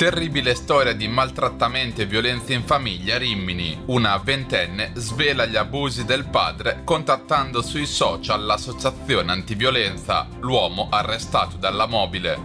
Terribile storia di maltrattamenti e violenze in famiglia a Rimini. Una ventenne svela gli abusi del padre contattando sui social l'associazione antiviolenza, l'uomo arrestato dalla mobile.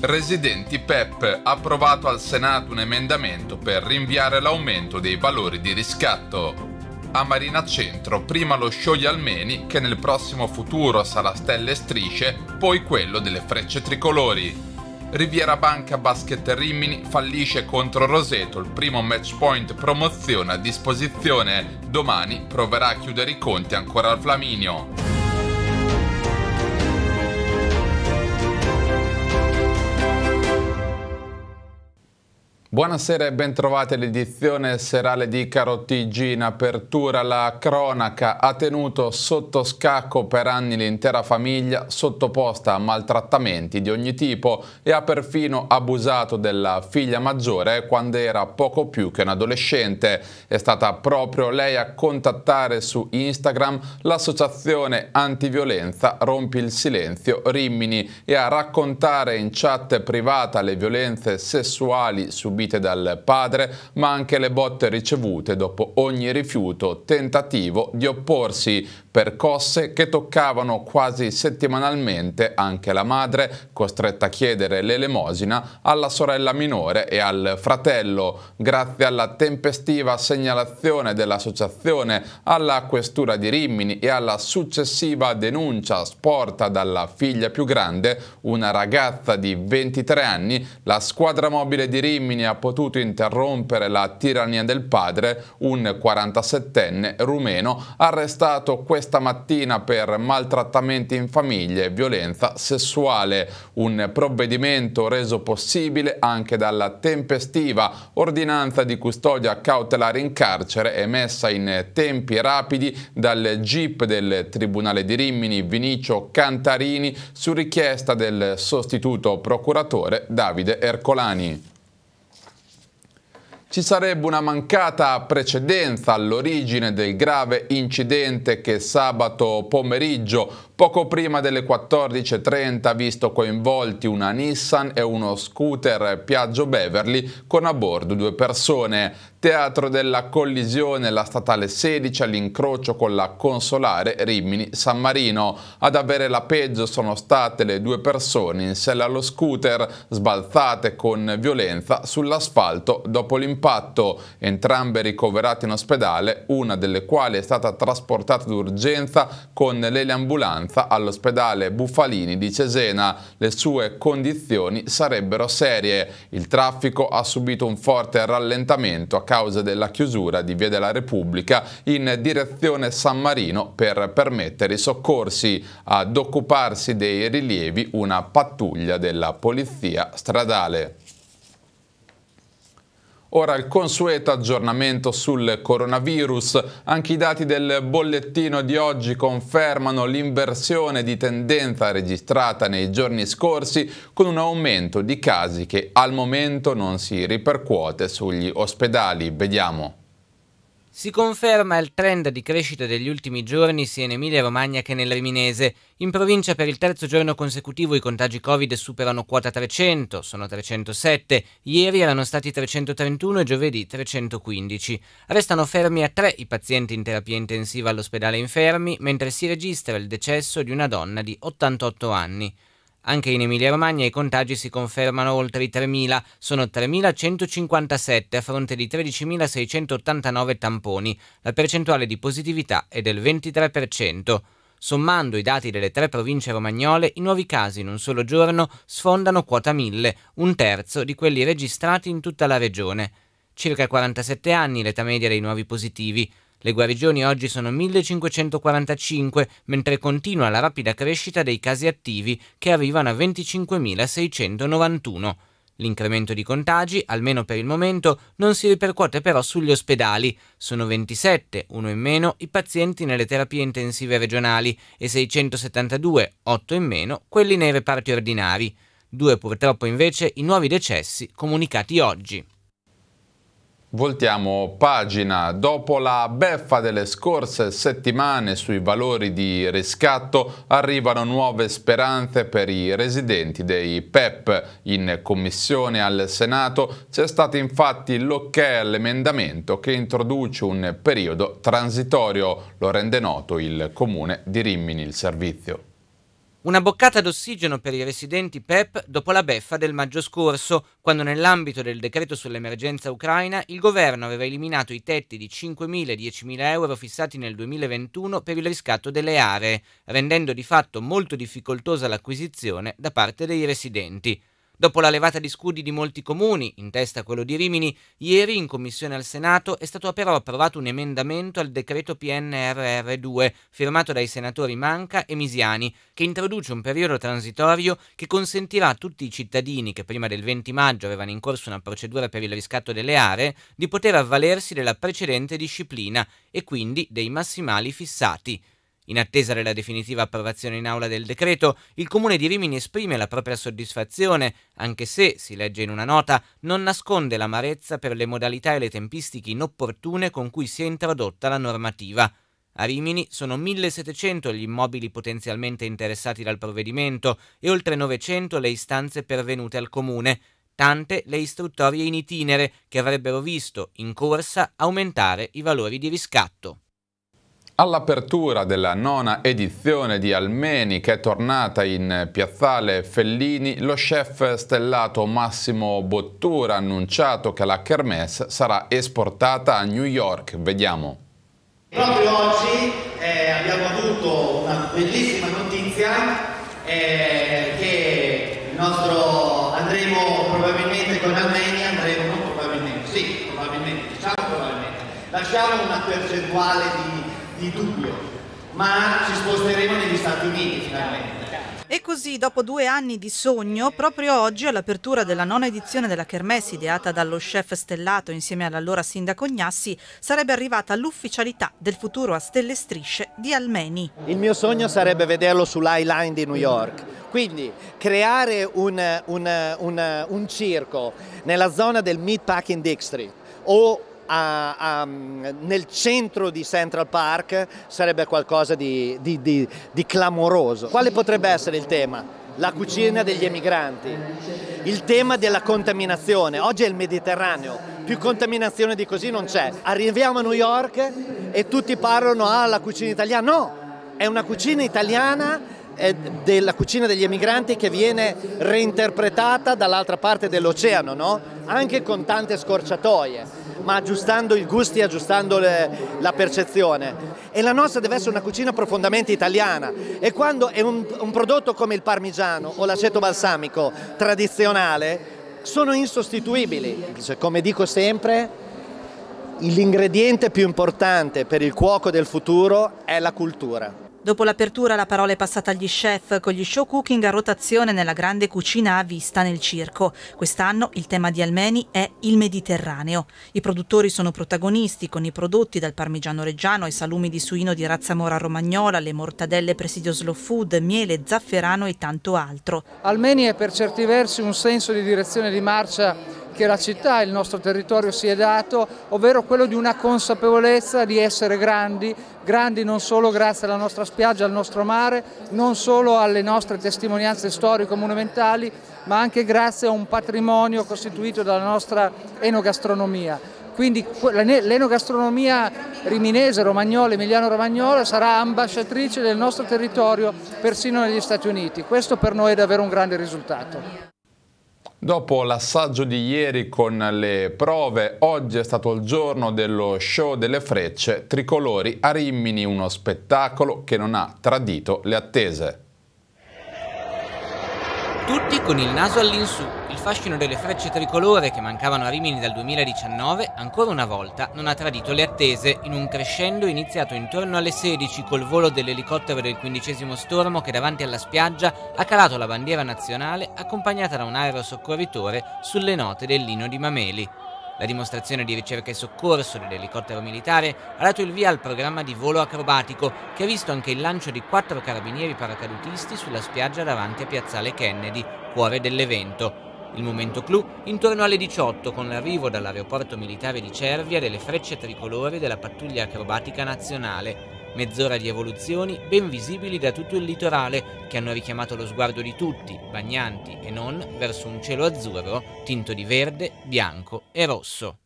Residenti PEP ha approvato al Senato un emendamento per rinviare l'aumento dei valori di riscatto. A Marina Centro prima lo show di Almeni che nel prossimo futuro sarà stelle e strisce, poi quello delle frecce tricolori. Riviera Banca Basket Rimini fallisce contro Roseto, il primo match point promozione a disposizione. Domani proverà a chiudere i conti ancora al Flaminio. Buonasera e bentrovati all'edizione serale di Caro In apertura la cronaca ha tenuto sotto scacco per anni l'intera famiglia sottoposta a maltrattamenti di ogni tipo e ha perfino abusato della figlia maggiore quando era poco più che un adolescente. È stata proprio lei a contattare su Instagram l'associazione antiviolenza Rompi il Silenzio Rimini e a raccontare in chat privata le violenze sessuali subite subite dal padre, ma anche le botte ricevute dopo ogni rifiuto, tentativo di opporsi percosse che toccavano quasi settimanalmente anche la madre, costretta a chiedere l'elemosina alla sorella minore e al fratello. Grazie alla tempestiva segnalazione dell'associazione alla questura di Rimini e alla successiva denuncia sporta dalla figlia più grande, una ragazza di 23 anni, la squadra mobile di Rimini ha potuto interrompere la tirannia del padre, un 47enne rumeno arrestato questa questa mattina per maltrattamenti in famiglia e violenza sessuale, un provvedimento reso possibile anche dalla tempestiva ordinanza di custodia cautelare in carcere emessa in tempi rapidi dal GIP del Tribunale di Rimini Vinicio Cantarini su richiesta del sostituto procuratore Davide Ercolani ci sarebbe una mancata precedenza all'origine del grave incidente che sabato pomeriggio, poco prima delle 14.30, ha visto coinvolti una Nissan e uno scooter Piaggio Beverly con a bordo due persone. Teatro della collisione la statale 16 all'incrocio con la consolare Rimini San Marino. Ad avere la peggio sono state le due persone in sella allo scooter sbalzate con violenza sull'asfalto dopo l'impatto, entrambe ricoverate in ospedale, una delle quali è stata trasportata d'urgenza con l'eliambulanza all'ospedale Bufalini di Cesena. Le sue condizioni sarebbero serie. Il traffico ha subito un forte rallentamento a causa della chiusura di Via della Repubblica in direzione San Marino per permettere i soccorsi ad occuparsi dei rilievi una pattuglia della polizia stradale. Ora il consueto aggiornamento sul coronavirus. Anche i dati del bollettino di oggi confermano l'inversione di tendenza registrata nei giorni scorsi con un aumento di casi che al momento non si ripercuote sugli ospedali. Vediamo. Si conferma il trend di crescita degli ultimi giorni sia in Emilia-Romagna che nel Riminese. In provincia per il terzo giorno consecutivo i contagi Covid superano quota 300, sono 307, ieri erano stati 331 e giovedì 315. Restano fermi a tre i pazienti in terapia intensiva all'ospedale infermi, mentre si registra il decesso di una donna di 88 anni. Anche in Emilia-Romagna i contagi si confermano oltre i 3.000, sono 3.157 a fronte di 13.689 tamponi. La percentuale di positività è del 23%. Sommando i dati delle tre province romagnole, i nuovi casi in un solo giorno sfondano quota 1000, un terzo di quelli registrati in tutta la regione. Circa 47 anni l'età media dei nuovi positivi. Le guarigioni oggi sono 1545, mentre continua la rapida crescita dei casi attivi che arrivano a 25.691. L'incremento di contagi, almeno per il momento, non si ripercuote però sugli ospedali. Sono 27, uno in meno, i pazienti nelle terapie intensive regionali e 672, 8 in meno, quelli nei reparti ordinari. Due purtroppo invece i nuovi decessi comunicati oggi. Voltiamo pagina. Dopo la beffa delle scorse settimane sui valori di riscatto arrivano nuove speranze per i residenti dei PEP. In commissione al Senato c'è stato infatti l'ok all'emendamento che introduce un periodo transitorio. Lo rende noto il comune di Rimini il servizio. Una boccata d'ossigeno per i residenti PEP dopo la beffa del maggio scorso, quando nell'ambito del decreto sull'emergenza ucraina il governo aveva eliminato i tetti di 5.000 e 10.000 euro fissati nel 2021 per il riscatto delle aree, rendendo di fatto molto difficoltosa l'acquisizione da parte dei residenti. Dopo la levata di scudi di molti comuni, in testa quello di Rimini, ieri in commissione al Senato è stato però approvato un emendamento al decreto PNRR2, firmato dai senatori Manca e Misiani, che introduce un periodo transitorio che consentirà a tutti i cittadini che prima del 20 maggio avevano in corso una procedura per il riscatto delle aree di poter avvalersi della precedente disciplina e quindi dei massimali fissati. In attesa della definitiva approvazione in aula del decreto, il comune di Rimini esprime la propria soddisfazione, anche se, si legge in una nota, non nasconde l'amarezza per le modalità e le tempistiche inopportune con cui si è introdotta la normativa. A Rimini sono 1700 gli immobili potenzialmente interessati dal provvedimento e oltre 900 le istanze pervenute al comune, tante le istruttorie in itinere che avrebbero visto, in corsa, aumentare i valori di riscatto. All'apertura della nona edizione di Almeni, che è tornata in piazzale Fellini, lo chef stellato Massimo Bottura ha annunciato che la kermesse sarà esportata a New York. Vediamo. Proprio oggi eh, abbiamo avuto una bellissima notizia eh, che nostro, andremo probabilmente con Almeni, andremo non probabilmente, sì, probabilmente, diciamo probabilmente, lasciamo una percentuale di di dubbio, ma ci sposteremo negli Stati Uniti finalmente. E così, dopo due anni di sogno, proprio oggi all'apertura della nona edizione della Kermesse, ideata dallo chef stellato insieme all'allora sindaco Gnassi, sarebbe arrivata l'ufficialità del futuro a stelle strisce di Almeni. Il mio sogno sarebbe vederlo sull'Highline di New York. Quindi creare un, un, un, un circo nella zona del Meatpacking District o a, a, nel centro di Central Park sarebbe qualcosa di, di, di, di clamoroso. Quale potrebbe essere il tema? la cucina degli emigranti, il tema della contaminazione. Oggi è il Mediterraneo, più contaminazione di così non c'è. Arriviamo a New York e tutti parlano alla ah, cucina italiana. No, è una cucina italiana della cucina degli emigranti che viene reinterpretata dall'altra parte dell'oceano, no? anche con tante scorciatoie ma aggiustando i gusti aggiustando le, la percezione. E la nostra deve essere una cucina profondamente italiana e quando è un, un prodotto come il parmigiano o l'aceto balsamico tradizionale sono insostituibili. Come dico sempre, l'ingrediente più importante per il cuoco del futuro è la cultura. Dopo l'apertura la parola è passata agli chef con gli show cooking a rotazione nella grande cucina a vista nel circo. Quest'anno il tema di Almeni è il Mediterraneo. I produttori sono protagonisti con i prodotti dal parmigiano reggiano ai salumi di suino di razza mora romagnola, le mortadelle presidio slow food, miele, zafferano e tanto altro. Almeni è per certi versi un senso di direzione di marcia che la città e il nostro territorio si è dato, ovvero quello di una consapevolezza di essere grandi, grandi non solo grazie alla nostra spiaggia, al nostro mare, non solo alle nostre testimonianze storico-monumentali, ma anche grazie a un patrimonio costituito dalla nostra enogastronomia. Quindi l'enogastronomia riminese, romagnola, emiliano-romagnola sarà ambasciatrice del nostro territorio persino negli Stati Uniti. Questo per noi è davvero un grande risultato. Dopo l'assaggio di ieri con le prove, oggi è stato il giorno dello show delle frecce tricolori a Rimini, uno spettacolo che non ha tradito le attese. Tutti con il naso all'insù, il fascino delle frecce tricolore che mancavano a Rimini dal 2019 ancora una volta non ha tradito le attese in un crescendo iniziato intorno alle 16 col volo dell'elicottero del quindicesimo stormo che davanti alla spiaggia ha calato la bandiera nazionale accompagnata da un aerosoccorritore sulle note del lino di Mameli. La dimostrazione di ricerca e soccorso dell'elicottero militare ha dato il via al programma di volo acrobatico che ha visto anche il lancio di quattro carabinieri paracadutisti sulla spiaggia davanti a Piazzale Kennedy, cuore dell'evento. Il momento clou intorno alle 18 con l'arrivo dall'aeroporto militare di Cervia delle frecce tricolori della pattuglia acrobatica nazionale, mezz'ora di evoluzioni ben visibili da tutto il litorale che hanno richiamato lo sguardo di tutti, bagnanti e non, verso un cielo azzurro tinto di verde, bianco e rosso.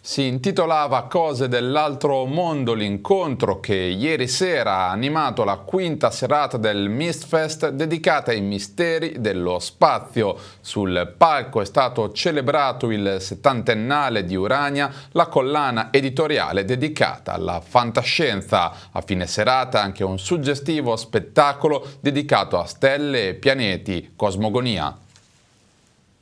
Si intitolava Cose dell'altro mondo l'incontro che ieri sera ha animato la quinta serata del Mistfest dedicata ai misteri dello spazio. Sul palco è stato celebrato il settantennale di Urania, la collana editoriale dedicata alla fantascienza. A fine serata anche un suggestivo spettacolo dedicato a stelle e pianeti, cosmogonia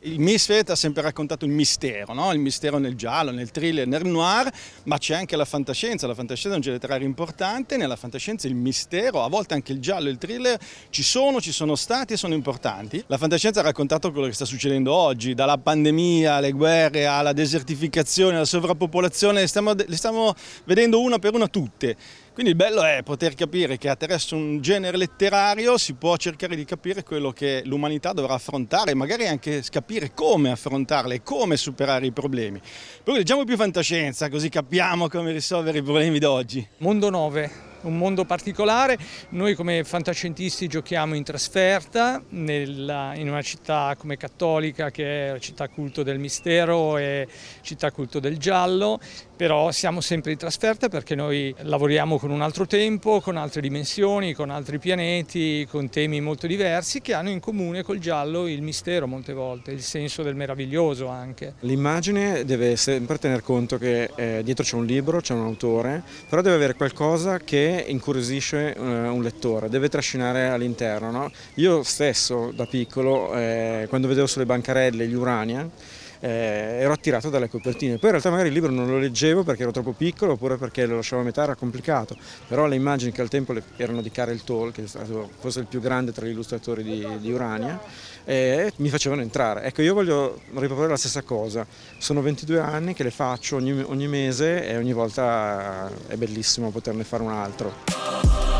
il Misfit ha sempre raccontato il mistero, no? il mistero nel giallo, nel thriller, nel noir, ma c'è anche la fantascienza, la fantascienza è un genere letterario importante, nella fantascienza il mistero, a volte anche il giallo e il thriller ci sono, ci sono stati e sono importanti. La fantascienza ha raccontato quello che sta succedendo oggi, dalla pandemia alle guerre, alla desertificazione, alla sovrappopolazione, stiamo, le stiamo vedendo una per una tutte. Quindi il bello è poter capire che attraverso un genere letterario si può cercare di capire quello che l'umanità dovrà affrontare, magari anche capire come affrontarle e come superare i problemi. Però leggiamo più fantascienza, così capiamo come risolvere i problemi d'oggi. Mondo 9, un mondo particolare. Noi come fantascientisti giochiamo in trasferta nella, in una città come Cattolica che è la città culto del mistero e città culto del giallo però siamo sempre in trasferta perché noi lavoriamo con un altro tempo, con altre dimensioni, con altri pianeti, con temi molto diversi che hanno in comune col giallo il mistero molte volte, il senso del meraviglioso anche. L'immagine deve sempre tener conto che eh, dietro c'è un libro, c'è un autore, però deve avere qualcosa che incuriosisce eh, un lettore, deve trascinare all'interno. No? Io stesso da piccolo, eh, quando vedevo sulle bancarelle gli Urania, eh, ero attirato dalle copertine. Poi in realtà magari il libro non lo leggevo perché ero troppo piccolo oppure perché lo lasciavo a metà, era complicato, però le immagini che al tempo erano di Karel Toll, che è stato forse il più grande tra gli illustratori di, di Urania, eh, mi facevano entrare. Ecco, io voglio riproporre la stessa cosa, sono 22 anni che le faccio ogni, ogni mese e ogni volta è bellissimo poterne fare un altro.